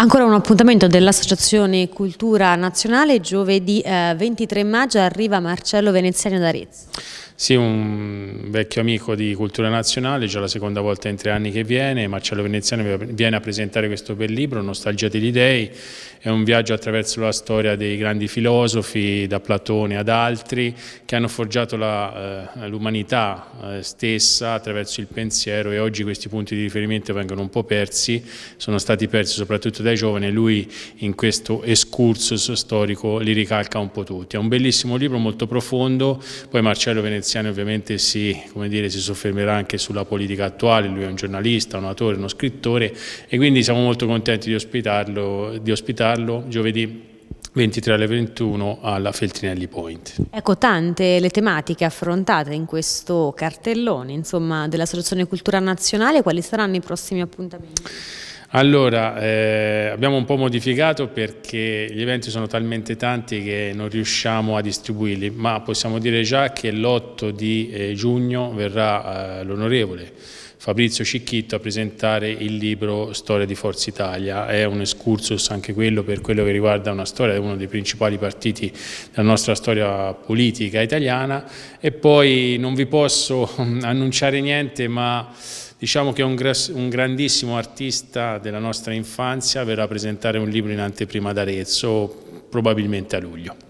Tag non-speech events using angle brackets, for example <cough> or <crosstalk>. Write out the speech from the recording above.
Ancora un appuntamento dell'Associazione Cultura Nazionale, giovedì 23 eh, maggio arriva Marcello Veneziano d'Arezzo. Sì, un vecchio amico di Cultura Nazionale, già la seconda volta in tre anni che viene, Marcello Veneziano viene a presentare questo bel libro, Nostalgia degli Dei, è un viaggio attraverso la storia dei grandi filosofi, da Platone ad altri, che hanno forgiato eh, l'umanità eh, eh, stessa attraverso il pensiero e oggi questi punti di riferimento vengono un po' persi, sono stati persi soprattutto dai giovani e lui in questo escursus storico li ricalca un po' tutti. È un bellissimo libro, molto profondo, poi Marcello Veneziano Graziani ovviamente si, dire, si, soffermerà anche sulla politica attuale, lui è un giornalista, un autore, uno scrittore e quindi siamo molto contenti di ospitarlo, di ospitarlo giovedì 23 alle 21 alla Feltrinelli Point. Ecco, tante le tematiche affrontate in questo cartellone insomma, dell'Associazione Cultura Nazionale, quali saranno i prossimi appuntamenti? Allora, eh, abbiamo un po' modificato perché gli eventi sono talmente tanti che non riusciamo a distribuirli, ma possiamo dire già che l'8 di eh, giugno verrà eh, l'onorevole Fabrizio Cicchitto a presentare il libro Storia di Forza Italia. È un excursus anche quello per quello che riguarda una storia, è uno dei principali partiti della nostra storia politica italiana e poi non vi posso <laughs> annunciare niente ma Diciamo che è un, un grandissimo artista della nostra infanzia, verrà a presentare un libro in anteprima ad Arezzo, probabilmente a luglio.